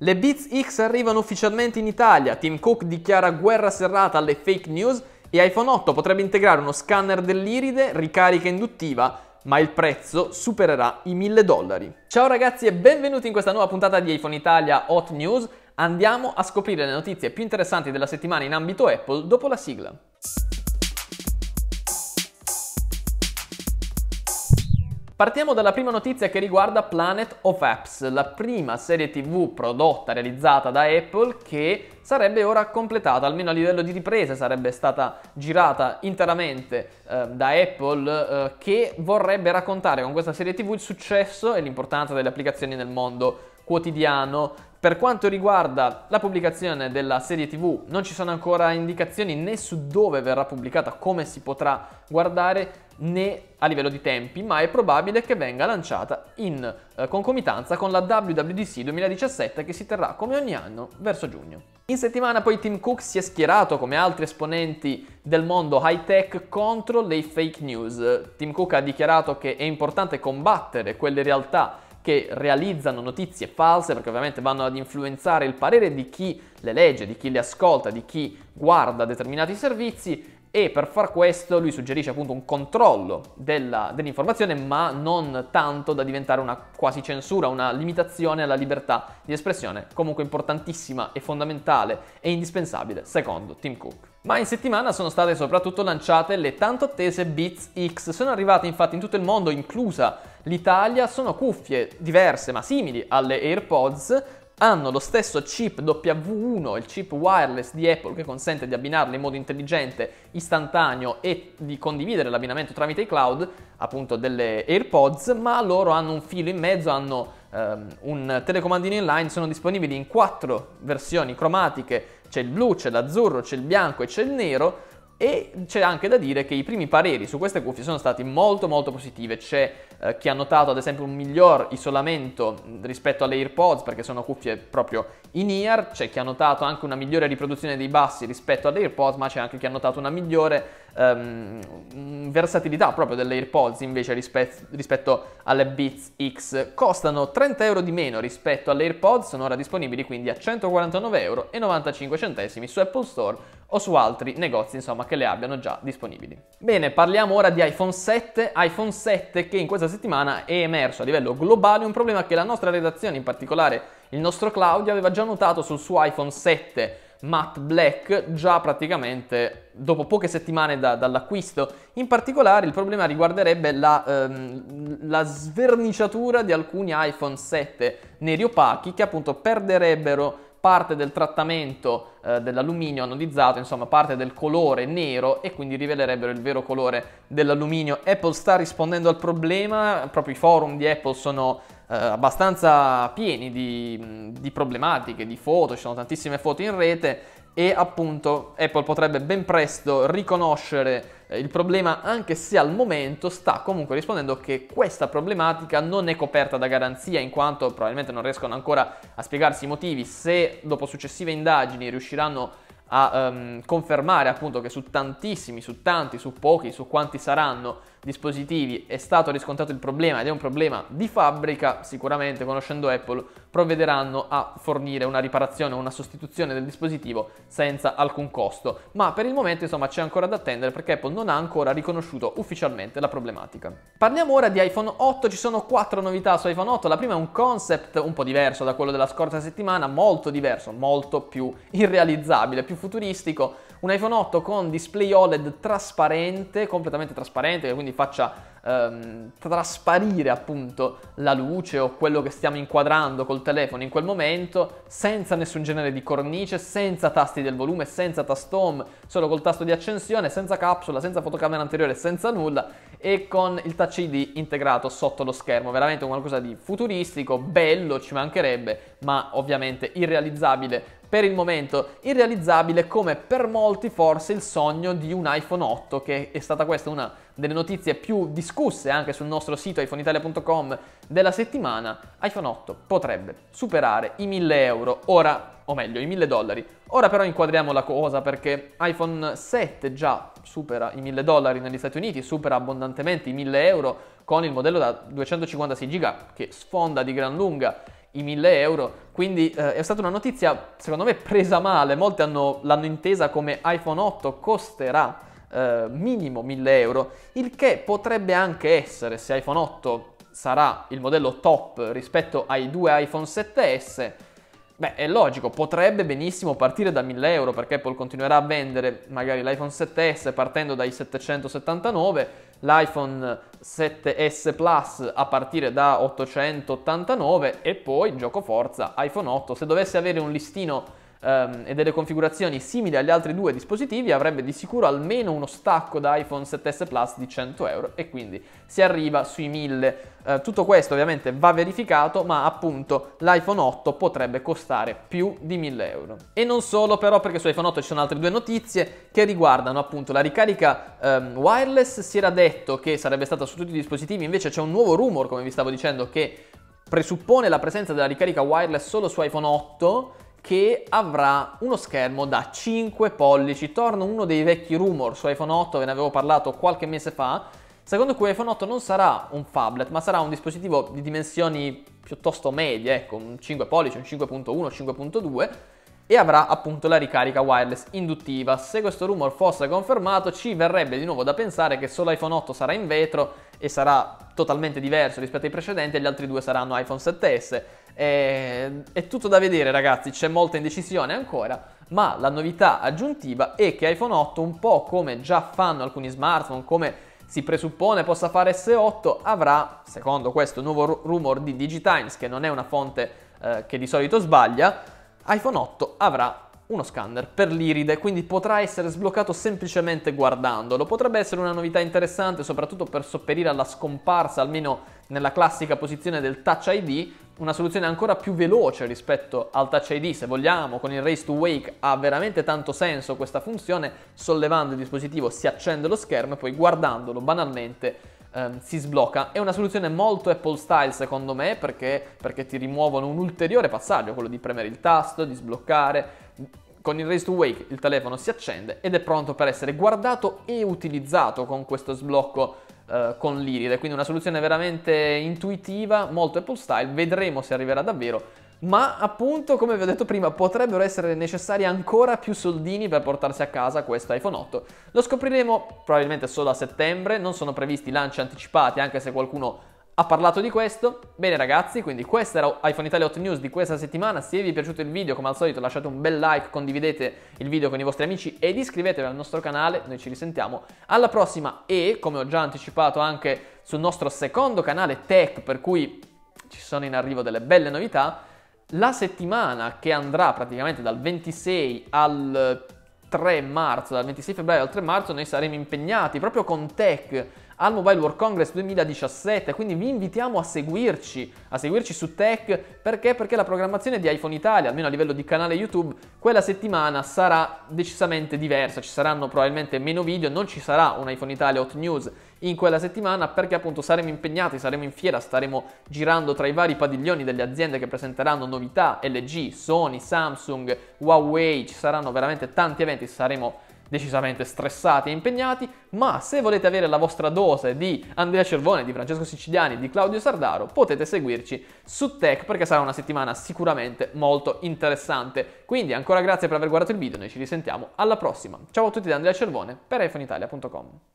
Le Beats X arrivano ufficialmente in Italia, Tim Cook dichiara guerra serrata alle fake news e iPhone 8 potrebbe integrare uno scanner dell'iride, ricarica induttiva, ma il prezzo supererà i 1000 dollari. Ciao ragazzi e benvenuti in questa nuova puntata di iPhone Italia Hot News. Andiamo a scoprire le notizie più interessanti della settimana in ambito Apple dopo la sigla. Partiamo dalla prima notizia che riguarda Planet of Apps, la prima serie TV prodotta, realizzata da Apple che sarebbe ora completata, almeno a livello di riprese sarebbe stata girata interamente eh, da Apple eh, che vorrebbe raccontare con questa serie TV il successo e l'importanza delle applicazioni nel mondo quotidiano per quanto riguarda la pubblicazione della serie TV, non ci sono ancora indicazioni né su dove verrà pubblicata, come si potrà guardare, né a livello di tempi, ma è probabile che venga lanciata in eh, concomitanza con la WWDC 2017 che si terrà come ogni anno verso giugno. In settimana poi Tim Cook si è schierato come altri esponenti del mondo high tech contro le fake news. Tim Cook ha dichiarato che è importante combattere quelle realtà che realizzano notizie false perché ovviamente vanno ad influenzare il parere di chi le legge, di chi le ascolta, di chi guarda determinati servizi e per far questo lui suggerisce appunto un controllo della, dell'informazione ma non tanto da diventare una quasi censura, una limitazione alla libertà di espressione, comunque importantissima e fondamentale e indispensabile secondo Tim Cook. Ma in settimana sono state soprattutto lanciate le tanto attese Beats X. Sono arrivate infatti in tutto il mondo, inclusa l'Italia, sono cuffie diverse ma simili alle AirPods hanno lo stesso chip W1, il chip wireless di Apple che consente di abbinarli in modo intelligente, istantaneo e di condividere l'abbinamento tramite i cloud, appunto delle AirPods, ma loro hanno un filo in mezzo, hanno ehm, un telecomandino in line, sono disponibili in quattro versioni cromatiche, c'è il blu, c'è l'azzurro, c'è il bianco e c'è il nero, e c'è anche da dire che i primi pareri su queste cuffie sono stati molto molto positivi. C'è eh, chi ha notato ad esempio un miglior isolamento rispetto alle AirPods perché sono cuffie proprio in ear, c'è chi ha notato anche una migliore riproduzione dei bassi rispetto alle AirPods, ma c'è anche chi ha notato una migliore um, versatilità proprio delle AirPods invece rispetto, rispetto alle Beats X. Costano 30 euro di meno rispetto alle AirPods, sono ora disponibili quindi a 149,95 euro su Apple Store o su altri negozi insomma che le abbiano già disponibili. Bene, parliamo ora di iPhone 7, iPhone 7 che in questa settimana è emerso a livello globale un problema che la nostra redazione, in particolare il nostro Claudio, aveva già notato sul suo iPhone 7 matte Black già praticamente dopo poche settimane da, dall'acquisto. In particolare il problema riguarderebbe la, ehm, la sverniciatura di alcuni iPhone 7 neri opachi che appunto perderebbero parte del trattamento eh, dell'alluminio anodizzato, insomma parte del colore nero e quindi rivelerebbero il vero colore dell'alluminio. Apple sta rispondendo al problema, proprio i forum di Apple sono eh, abbastanza pieni di, di problematiche, di foto, ci sono tantissime foto in rete e appunto Apple potrebbe ben presto riconoscere eh, il problema anche se al momento sta comunque rispondendo che questa problematica non è coperta da garanzia in quanto probabilmente non riescono ancora a spiegarsi i motivi se dopo successive indagini riusciranno a a um, confermare appunto che su tantissimi, su tanti, su pochi, su quanti saranno dispositivi è stato riscontrato il problema ed è un problema di fabbrica, sicuramente conoscendo Apple provvederanno a fornire una riparazione o una sostituzione del dispositivo senza alcun costo, ma per il momento insomma c'è ancora da attendere perché Apple non ha ancora riconosciuto ufficialmente la problematica. Parliamo ora di iPhone 8, ci sono quattro novità su iPhone 8, la prima è un concept un po' diverso da quello della scorsa settimana, molto diverso, molto più irrealizzabile, più futuristico, un iPhone 8 con display OLED trasparente, completamente trasparente, che quindi faccia ehm, trasparire appunto la luce o quello che stiamo inquadrando col telefono in quel momento, senza nessun genere di cornice, senza tasti del volume, senza tasto home, solo col tasto di accensione, senza capsula, senza fotocamera anteriore, senza nulla e con il touch ID integrato sotto lo schermo, veramente qualcosa di futuristico, bello, ci mancherebbe, ma ovviamente irrealizzabile per il momento irrealizzabile come per molti forse il sogno di un iPhone 8 che è stata questa una delle notizie più discusse anche sul nostro sito iPhoneitalia.com della settimana iPhone 8 potrebbe superare i 1000 euro ora o meglio i 1000 dollari ora però inquadriamo la cosa perché iPhone 7 già supera i 1000 dollari negli Stati Uniti supera abbondantemente i 1000 euro con il modello da 256 giga che sfonda di gran lunga i 1000 euro, quindi eh, è stata una notizia secondo me presa male, molti hanno, l'hanno intesa come iPhone 8 costerà eh, minimo 1000 euro, il che potrebbe anche essere se iPhone 8 sarà il modello top rispetto ai due iPhone 7S, Beh, è logico, potrebbe benissimo partire da 1000 euro perché Apple continuerà a vendere magari l'iPhone 7S partendo dai 779, l'iPhone 7S Plus a partire da 889 e poi, gioco forza, iPhone 8. Se dovesse avere un listino ehm, e delle configurazioni simili agli altri due dispositivi avrebbe di sicuro almeno uno stacco da iPhone 7S Plus di 100 euro e quindi si arriva sui 1000. Eh, tutto questo ovviamente va verificato ma appunto l'iPhone 8 potrebbe costare più di 1000 euro. E non solo però perché su iPhone 8 ci sono altre due notizie che riguardano appunto la ricarica ehm, wireless, si era detto che sarebbe stata su tutti i dispositivi, invece c'è un nuovo rumor come vi stavo dicendo che presuppone la presenza della ricarica wireless solo su iPhone 8 che avrà uno schermo da 5 pollici. Torno uno dei vecchi rumor su iPhone 8, ve ne avevo parlato qualche mese fa, secondo cui iPhone 8 non sarà un phablet, ma sarà un dispositivo di dimensioni piuttosto medie, ecco, un 5 pollici, un 5.1, 5.2 e avrà appunto la ricarica wireless induttiva. Se questo rumor fosse confermato, ci verrebbe di nuovo da pensare che solo iPhone 8 sarà in vetro e sarà totalmente diverso rispetto ai precedenti e gli altri due saranno iPhone 7S. È, eh, è tutto da vedere ragazzi, c'è molta indecisione ancora, ma la novità aggiuntiva è che iPhone 8, un po' come già fanno alcuni smartphone, come si presuppone possa fare S8, avrà, secondo questo nuovo rumor di Digitimes, che non è una fonte eh, che di solito sbaglia, iPhone 8 avrà uno scanner per l'iride, quindi potrà essere sbloccato semplicemente guardandolo. Potrebbe essere una novità interessante, soprattutto per sopperire alla scomparsa, almeno nella classica posizione del Touch ID, una soluzione ancora più veloce rispetto al Touch ID, se vogliamo, con il Race to Wake ha veramente tanto senso questa funzione, sollevando il dispositivo si accende lo schermo e poi guardandolo banalmente ehm, si sblocca. È una soluzione molto Apple style secondo me perché, perché ti rimuovono un ulteriore passaggio, quello di premere il tasto, di sbloccare, con il Raise to Wake il telefono si accende ed è pronto per essere guardato e utilizzato con questo sblocco eh, con l'iride, quindi una soluzione veramente intuitiva, molto Apple style, vedremo se arriverà davvero, ma appunto come vi ho detto prima potrebbero essere necessari ancora più soldini per portarsi a casa questo iPhone 8. Lo scopriremo probabilmente solo a settembre, non sono previsti lanci anticipati anche se qualcuno ha parlato di questo. Bene ragazzi, quindi questo era iPhone Italia Hot News di questa settimana. Se vi è piaciuto il video, come al solito, lasciate un bel like, condividete il video con i vostri amici ed iscrivetevi al nostro canale. Noi ci risentiamo alla prossima e, come ho già anticipato anche sul nostro secondo canale Tech, per cui ci sono in arrivo delle belle novità, la settimana che andrà praticamente dal 26 al 3 marzo, dal 26 febbraio al 3 marzo, noi saremo impegnati proprio con Tech al Mobile World Congress 2017, quindi vi invitiamo a seguirci, a seguirci su Tech, perché? Perché la programmazione di iPhone Italia, almeno a livello di canale YouTube, quella settimana sarà decisamente diversa, ci saranno probabilmente meno video, non ci sarà un iPhone Italia Hot News in quella settimana perché appunto saremo impegnati, saremo in fiera, staremo girando tra i vari padiglioni delle aziende che presenteranno novità, LG, Sony, Samsung, Huawei, ci saranno veramente tanti eventi, saremo decisamente stressati e impegnati, ma se volete avere la vostra dose di Andrea Cervone, di Francesco Siciliani, di Claudio Sardaro, potete seguirci su Tech perché sarà una settimana sicuramente molto interessante. Quindi ancora grazie per aver guardato il video, noi ci risentiamo alla prossima. Ciao a tutti da Andrea Cervone per iPhoneItalia.com.